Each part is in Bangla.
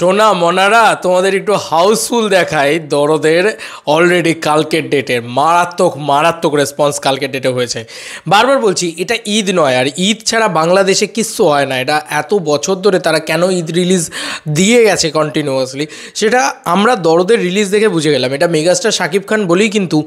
সোনা মনারা তোমাদের একটু হাউসফুল দেখাই দরদের অলরেডি কালকের ডেটের মারাত্মক মারাত্মক রেসপন্স কালকের ডেটে হয়েছে বারবার বলছি এটা ঈদ নয় আর ঈদ ছাড়া বাংলাদেশে কিচ্ছু হয় না এটা এত বছর ধরে তারা কেন ঈদ রিলিজ দিয়ে গেছে কন্টিনিউয়াসলি সেটা আমরা দরদের রিলিজ দেখে বুঝে গেলাম এটা মেগাস্টার শাকিব খান বলেই কিন্তু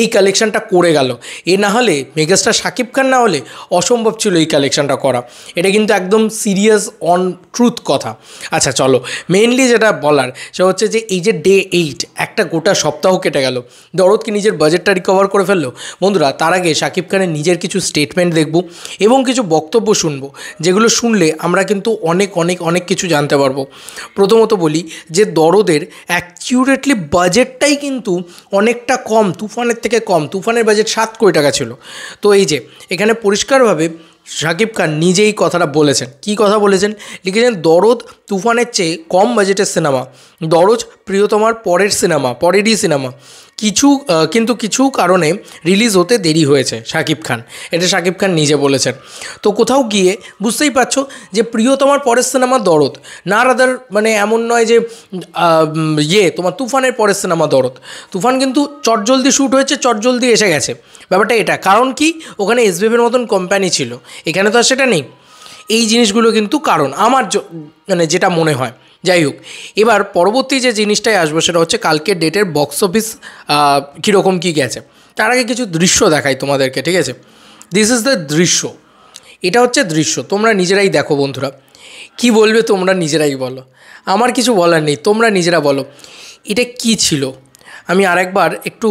এই কালেকশানটা করে গেল এ না হলে মেগাস্টার শাকিব খান না হলে অসম্ভব ছিল এই কালেকশানটা করা এটা কিন্তু একদম সিরিয়াস অন ট্রুথ কথা আচ্ছা চলো মেইনলি যেটা বলার সেটা হচ্ছে যে এই যে ডে এইট একটা গোটা সপ্তাহ কেটে গেল দরদ কি নিজের বাজেটটা রিকভার করে ফেললো বন্ধুরা তার আগে শাকিব খানের নিজের কিছু স্টেটমেন্ট দেখব এবং কিছু বক্তব্য শুনবো যেগুলো শুনলে আমরা কিন্তু অনেক অনেক অনেক কিছু জানতে পারবো প্রথমত বলি যে দরদের অ্যাকিউরেটলি বাজেটটাই কিন্তু অনেকটা কম তুফানের থেকে কম তুফানের বাজেট সাত কোটি টাকা ছিল তো এই যে এখানে পরিষ্কারভাবে শাকিব খান নিজেই কথাটা বলেছেন কি কথা বলেছেন লিখেছেন দরদ তুফানের চেয়ে কম বাজেটের সিনেমা দরজ প্রিয়তমার পরের সিনেমা পরেরই সিনেমা কিছু কিন্তু কিছু কারণে রিলিজ হতে দেরি হয়েছে শাকিব খান এটা শাকিব খান নিজে বলেছেন তো কোথাও গিয়ে বুঝতেই পারছো যে প্রিয় তোমার পরের সিনেমা দরদ না রাদার মানে এমন নয় যে ইয়ে তোমার তুফানের পরের সিনেমা দরদ তুফান কিন্তু চটজলদি শ্যুট হয়েছে চটজলদি এসে গেছে ব্যাপারটা এটা কারণ কি ওখানে এসবিএফের মতন কোম্পানি ছিল এখানে তো আর সেটা নেই এই জিনিসগুলো কিন্তু কারণ আমার মানে যেটা মনে হয় যাই হোক এবার পরবর্তী যে জিনিসটাই আসবে সেটা হচ্ছে কালকের ডেটের বক্স অফিস কীরকম কী গেছে তার আগে কিছু দৃশ্য দেখাই তোমাদেরকে ঠিক আছে দিস ইজ দ্য দৃশ্য এটা হচ্ছে দৃশ্য তোমরা নিজেরাই দেখো বন্ধুরা কি বলবে তোমরা নিজেরাই বলো আমার কিছু বলার নেই তোমরা নিজেরা বলো এটা কি ছিল আমি আরেকবার একটু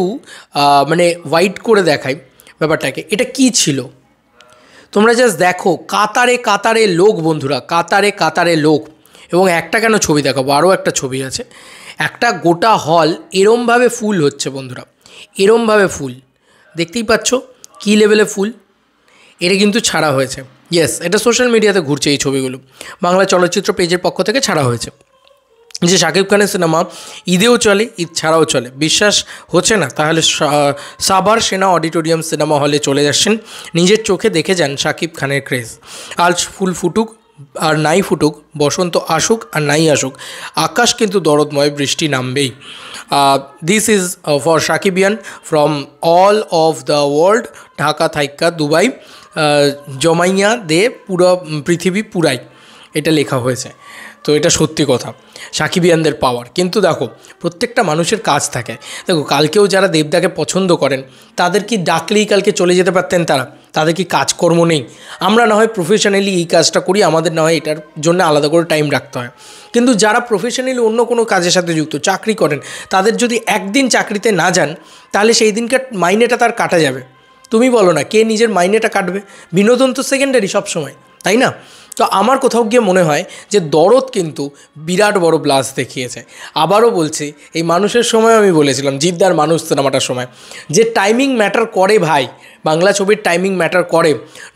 মানে হোয়াইট করে দেখাই ব্যাপারটাকে এটা কি ছিল তোমরা জাস্ট দেখো কাতারে কাতারে লোক বন্ধুরা কাতারে কাতারে লোক এবং একটা কেন ছবি দেখাবো আরও একটা ছবি আছে একটা গোটা হল এরমভাবে ফুল হচ্ছে বন্ধুরা এরমভাবে ফুল দেখতেই পাচ্ছ কী লেভেলে ফুল এটা কিন্তু ছাড়া হয়েছে ইয়েস এটা সোশ্যাল মিডিয়াতে ঘুরছে এই ছবিগুলো বাংলা চলচ্চিত্র পেজের পক্ষ থেকে ছাড়া হয়েছে যে শাকিব খানের সিনেমা ঈদেও চলে ঈদ ছাড়াও চলে বিশ্বাস হচ্ছে না তাহলে সাবার সেনা অডিটোরিয়াম সিনেমা হলে চলে যাচ্ছেন নিজের চোখে দেখে যান শাকিব খানের ক্রেজ আজ ফুল ফুটুক আর নাই ফুটুক বসন্ত আসুক আর নাই আসুক আকাশ কিন্তু দরদময় বৃষ্টি নামবেই দিস ইজ ফর সাকিবিয়ান from all of the world Dhaka থাইকা দুবাই জমাইয়া দে পুরো পৃথিবী পুরাই এটা লেখা হয়েছে তো এটা সত্যি কথা ইয়ানদের পাওয়ার কিন্তু দেখো প্রত্যেকটা মানুষের কাজ থাকে দেখো কালকেও যারা দেবদাকে পছন্দ করেন তাদের কি ডাকলেই কালকে চলে যেতে পারতেন তারা তাদের কি কাজকর্ম নেই আমরা না হয় প্রফেশনালি এই কাজটা করি আমাদের না হয় এটার জন্য আলাদা করে টাইম রাখতে হয় কিন্তু যারা প্রফেশনালি অন্য কোনো কাজের সাথে যুক্ত চাকরি করেন তাদের যদি একদিন চাকরিতে না যান তাহলে সেই দিনকার মাইনেটা তার কাটা যাবে তুমি বলো না কে নিজের মাইনেটা কাটবে বিনোদন তো সেকেন্ডারি সবসময় তাই না তো আমার কোথাও গিয়ে মনে হয় যে দরদ কিন্তু বিরাট বড় ব্লাস দেখিয়েছে আবারও বলছি এই মানুষের সময় আমি বলেছিলাম জিদ্দার মানুষ সিনেমাটার সময় যে টাইমিং ম্যাটার করে ভাই বাংলা ছবির টাইমিং ম্যাটার করে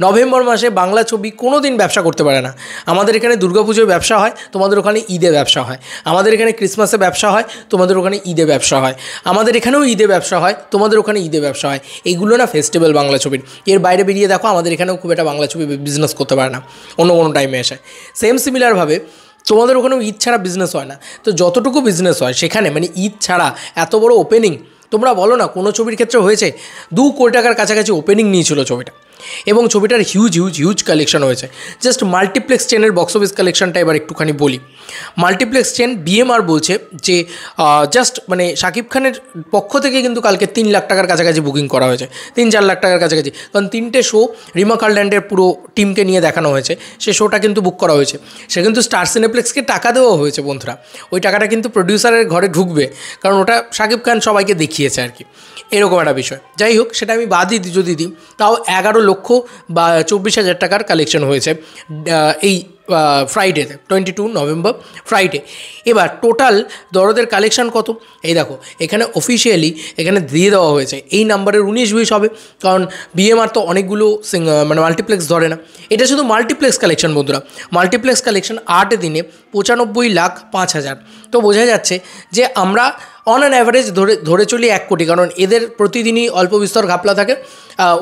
নভেম্বর মাসে বাংলা ছবি কোনো দিন ব্যবসা করতে পারে না আমাদের এখানে দুর্গাপুজোয় ব্যবসা হয় তোমাদের ওখানে ঈদে ব্যবসা হয় আমাদের এখানে ক্রিসমাসে ব্যবসা হয় তোমাদের ওখানে ঈদে ব্যবসা হয় আমাদের এখানেও ঈদে ব্যবসা হয় তোমাদের ওখানে ঈদে ব্যবসা হয় এইগুলো না ফেস্টিভ্যাল বাংলা ছবির এর বাইরে বেরিয়ে দেখো আমাদের এখানেও খুব একটা বাংলা ছবি বিজনেস করতে পারে না অন্য কোনো টাইমে এসে সেম সিমিলারভাবে তোমাদের ওখানেও ঈদ ছাড়া বিজনেস হয় না তো যতটুকু বিজনেস হয় সেখানে মানে ঈদ ছাড়া এত বড় ওপেনিং তোমরা বলো না কোনো ছবির ক্ষেত্রে হয়েছে দু কোটি টাকার কাছাকাছি ওপেনিং নিয়েছিল ছবিটা এবং ছবিটার হিউজ হিউজ হিউজ কালেকশন হয়েছে জাস্ট মাল্টিপ্লেক্স চেনের বক্স অফিস কালেকশনটা এবার একটুখানি বলি মাল্টিপ্লেক্স চেন বিএমআর বলছে যে জাস্ট মানে শাকিব খানের পক্ষ থেকে কিন্তু কালকে তিন লাখ টাকার কাছাকাছি বুকিং করা হয়েছে তিন চার লাখ টাকার কাছাকাছি কারণ তিনটে শো রিমা কার্ল্যান্ডের পুরো টিমকে নিয়ে দেখানো হয়েছে সে শোটা কিন্তু বুক করা হয়েছে সে কিন্তু স্টার সিনেপ্লেক্সকে টাকা দেওয়া হয়েছে বন্ধুরা ওই টাকাটা কিন্তু প্রডিউসারের ঘরে ঢুকবে কারণ ওটা শাকিব খান সবাইকে দেখিয়েছে আর কি এরকম একটা বিষয় যাই হোক সেটা আমি বাদই যদি দিই তাও এগারো লোক লক্ষ বা চব্বিশ হাজার টাকার কালেকশন হয়েছে এই ফ্রাইডেতে টোয়েন্টি টু নভেম্বর ফ্রাইডে এবার টোটাল দরদের কালেকশান কত এই দেখো এখানে অফিসিয়ালি এখানে দিয়ে দেওয়া হয়েছে এই নাম্বারের উনিশ বিশ হবে কারণ বিএমআর তো অনেকগুলো মানে মাল্টিপ্লেক্স ধরে না এটা শুধু মাল্টিপ্লেক্স কালেকশন বন্ধুরা মাল্টিপ্লেক্স কালেকশন আট দিনে পঁচানব্বই লাখ পাঁচ হাজার তো বোঝা যাচ্ছে যে আমরা অন অ্যান অ্যাভারেজ ধরে ধরে চলি এক কোটি কারণ এদের প্রতিদিনই অল্প বিস্তর ঘাপলা থাকে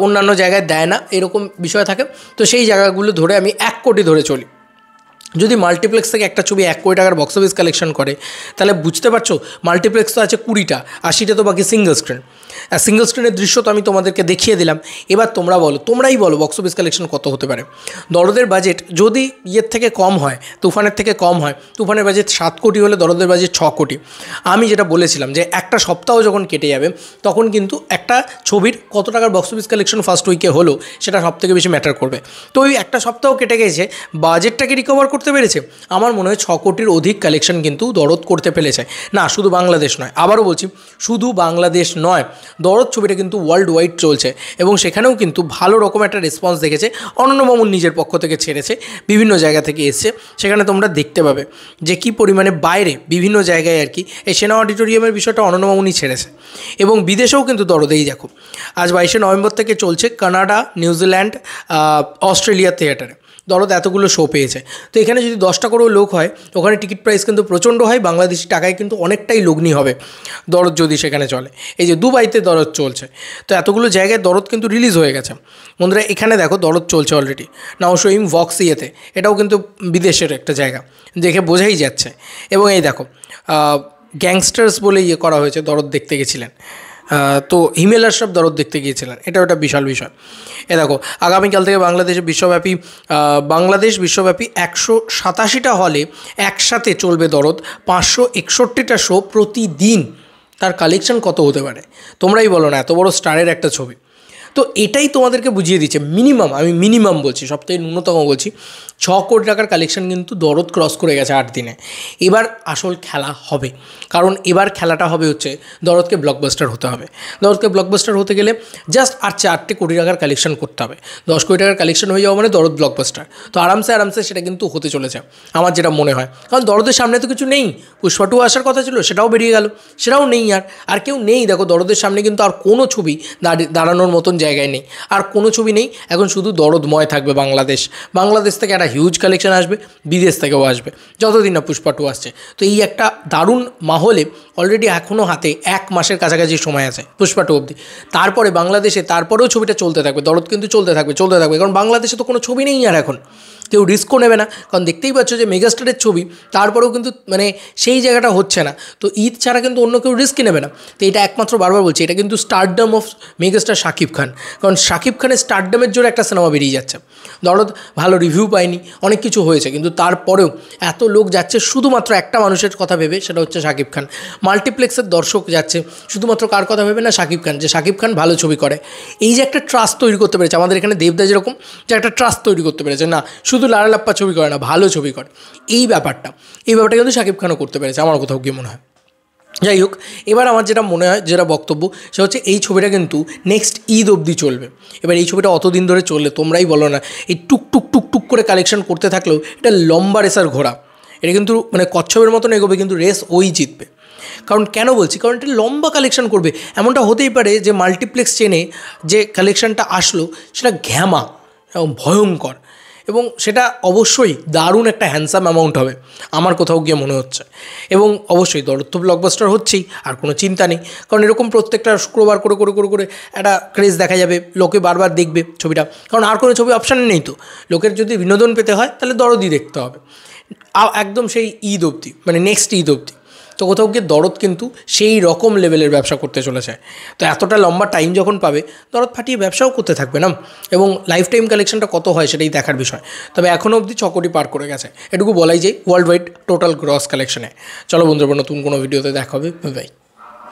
অন্যান্য জায়গায় দেয় না এরকম বিষয় থাকে তো সেই জায়গাগুলো ধরে আমি এক কোটি ধরে চলি যদি মাল্টিপ্লেক্স থেকে একটা ছবি এক কোটি টাকার বক্স অফিস কালেকশন করে তাহলে বুঝতে পারছো মাল্টিপ্লেক্স তো আছে কুড়িটা আশিটা তো বাকি সিঙ্গল স্ক্রিন সিঙ্গেল স্ক্রিনের দৃশ্য তো আমি তোমাদেরকে দেখিয়ে দিলাম এবার তোমরা বলো তোমরাই বলো বক্স অফিস কালেকশন কত হতে পারে দরদের বাজেট যদি ইয়ের থেকে কম হয় তুফানের থেকে কম হয় তুফানের বাজেট সাত কোটি হলে দরদের বাজেট ছ কোটি আমি যেটা বলেছিলাম যে একটা সপ্তাহ যখন কেটে যাবে তখন কিন্তু একটা ছবির কত টাকার বক্স অফিস কালেকশন ফার্স্ট উইকে হলো সেটা সবথেকে বেশি ম্যাটার করবে তো ওই একটা সপ্তাহ কেটে গেছে বাজেটটাকে রিকভার করতে পেরেছে আমার মনে হয় ছ কোটির অধিক কালেকশন কিন্তু দরদ করতে পেরেছে না শুধু বাংলাদেশ নয় আবারও বলছি শুধু বাংলাদেশ নয় দরদ ছবিটা কিন্তু ওয়ার্ল্ড ওয়াইড চলছে এবং সেখানেও কিন্তু ভালো রকম একটা রেসপন্স দেখেছে অনন্য মামুন নিজের পক্ষ থেকে ছেড়েছে বিভিন্ন জায়গা থেকে এসছে সেখানে তোমরা দেখতে পাবে যে কি পরিমাণে বাইরে বিভিন্ন জায়গায় আর কি এই সেনা অডিটোরিয়ামের বিষয়টা অনন্য মামুনই ছেড়েছে এবং বিদেশেও কিন্তু দরদেই দেখো আজ বাইশে নভেম্বর থেকে চলছে কানাডা নিউজিল্যান্ড অস্ট্রেলিয়া থিয়েটারে দলত এতগুলো শো পেয়েছে তো এখানে যদি দশটা করেও লোক হয় ওখানে টিকিট প্রাইস কিন্তু প্রচণ্ড হয় বাংলাদেশি টাকায় কিন্তু অনেকটাই লগ্নি হবে দরদ যদি সেখানে চলে এই যে দুবাইতে দরদ চলছে তো এতগুলো জায়গায় দরদ কিন্তু রিলিজ হয়ে গেছে বন্ধুরা এখানে দেখো দরদ চলছে অলরেডি নাও ইম ভক্স ইয়েতে এটাও কিন্তু বিদেশের একটা জায়গা দেখে বোঝাই যাচ্ছে এবং এই দেখো গ্যাংস্টার্স বলে ইয়ে করা হয়েছে দরদ দেখতে গেছিলেন তো হিমেল আশরাফ দরদ দেখতে গিয়েছিলেন এটা একটা বিশাল বিষয় এ দেখো আগামীকাল থেকে বাংলাদেশে বিশ্বব্যাপী বাংলাদেশ বিশ্বব্যাপী একশো সাতাশিটা হলে একসাথে চলবে দরদ পাঁচশো একষট্টিটা শো প্রতিদিন তার কালেকশন কত হতে পারে তোমরাই বলো না এত বড় স্টারের একটা ছবি তো এটাই তোমাদেরকে বুঝিয়ে দিচ্ছে মিনিমাম আমি মিনিমাম বলছি সবথেকে ন্যূনতম বলছি ছ কোটি টাকার কালেকশন কিন্তু দরদ ক্রস করে গেছে আট দিনে এবার আসল খেলা হবে কারণ এবার খেলাটা হবে হচ্ছে দরদকে ব্লকবাস্টার হতে হবে দরদকে ব্লকবাস্টার হতে গেলে জাস্ট আর চারটে কোটি টাকার কালেকশন করতে হবে দশ কোটি টাকার কালেকশন হয়ে যাওয়া মানে দরদ ব্লকবাস্টার তো আরামসে আরামসে সেটা কিন্তু হতে চলেছে আমার যেটা মনে হয় কারণ দরদের সামনে তো কিছু নেই পুষ্পা টু আসার কথা ছিল সেটাও বেরিয়ে গেল সেটাও নেই আর আর কেউ নেই দেখো দরদের সামনে কিন্তু আর কোনো ছবি দাঁড়ানোর মতন জায়গায় নেই আর কোনো ছবি নেই এখন শুধু দরদময় থাকবে বাংলাদেশ বাংলাদেশ থেকে একটা হিউজ কালেকশন আসবে বিদেশ থেকেও আসবে যতদিন না পুষ্পা টু আসছে তো এই একটা দারুণ মাহলে অলরেডি এখনও হাতে এক মাসের কাছাকাছি সময় আছে পুষ্পা টু অবধি তারপরে বাংলাদেশে তারপরেও ছবিটা চলতে থাকবে দরদ কিন্তু চলতে থাকবে চলতে থাকবে কারণ বাংলাদেশে তো কোনো ছবি নেই আর এখন কেউ রিস্কও নেবে না কারণ দেখতেই পাচ্ছ যে মেগাস্টারের ছবি তারপরেও কিন্তু মানে সেই জায়গাটা হচ্ছে না তো ঈদ ছাড়া কিন্তু অন্য কেউ রিস্কই নেবে না তো এটা একমাত্র বারবার বলছি এটা কিন্তু stardom of megastar Shakib Khan কারণ শাকিব খানের স্টারডামের জোরে একটা সিনেমা বেরিয়ে যাচ্ছে ধরো ভালো রিভিউ পায়নি অনেক কিছু হয়েছে কিন্তু তারপরেও এত লোক যাচ্ছে শুধুমাত্র একটা মানুষের কথা ভেবে সেটা হচ্ছে শাকিব খান মাল্টিপ্লেক্সের দর্শক যাচ্ছে শুধুমাত্র কার কথা ভেবে না শাকিব খান যে শাকিব খান ভালো ছবি করে এই যে একটা ট্রাস্ট তৈরি করতে পেরেছে আমাদের এখানে দেবদা যেরকম যে একটা ট্রাস্ট তৈরি করতে পেরেছে না শুধু শুধু লারালাপ্পা ছবি করে না ভালো ছবি করে এই ব্যাপারটা এই ব্যাপারটা কিন্তু শাকিব খানও করতে পেরেছে আমার কোথাও গিয়ে মনে হয় যাই হোক এবার আমার যেটা মনে হয় যেটা বক্তব্য সেটা হচ্ছে এই ছবিটা কিন্তু নেক্সট ঈদ অবধি চলবে এবার এই ছবিটা অতদিন ধরে চললে তোমরাই বলো না এই টুক টুক টুক টুক করে কালেকশন করতে থাকলেও এটা লম্বা রেসার ঘোড়া এটা কিন্তু মানে কচ্ছপের মতন এগোবে কিন্তু রেস ওই জিতবে কারণ কেন বলছি কারণ এটা লম্বা কালেকশন করবে এমনটা হতেই পারে যে মাল্টিপ্লেক্স চেনে যে কালেকশনটা আসলো সেটা ঘ্যামা এবং ভয়ঙ্কর এবং সেটা অবশ্যই দারুণ একটা হ্যান্ডসাম অ্যামাউন্ট হবে আমার কোথাও গিয়ে মনে হচ্ছে এবং অবশ্যই দরত্ব ব্লকবাস্টার হচ্ছেই আর কোনো চিন্তা নেই কারণ এরকম প্রত্যেকটা শুক্রবার করে করে করে করে একটা ক্রেজ দেখা যাবে লোকে বারবার দেখবে ছবিটা কারণ আর কোনো ছবি অপশান নেই তো লোকের যদি বিনোদন পেতে হয় তাহলে দরদি দেখতে হবে একদম সেই ঈদ অবধি মানে নেক্সট ঈদ অবধি তো কোথাও গিয়ে দরদ কিন্তু সেই রকম লেভেলের ব্যবসা করতে চলেছে তো এতটা লম্বা টাইম যখন পাবে দরদ ফাটিয়ে ব্যবসাও করতে থাকবে না এবং লাইফ টাইম কালেকশনটা কত হয় সেটাই দেখার বিষয় তবে এখনও অবধি ছ কোটি পার করে গেছে এটুকু বলাই যায় ওয়ার্ল্ড ওয়াইড টোটাল গ্রস কালেকশনে চলো বন্ধুরা নতুন কোনো ভিডিওতে দেখা হবে বাই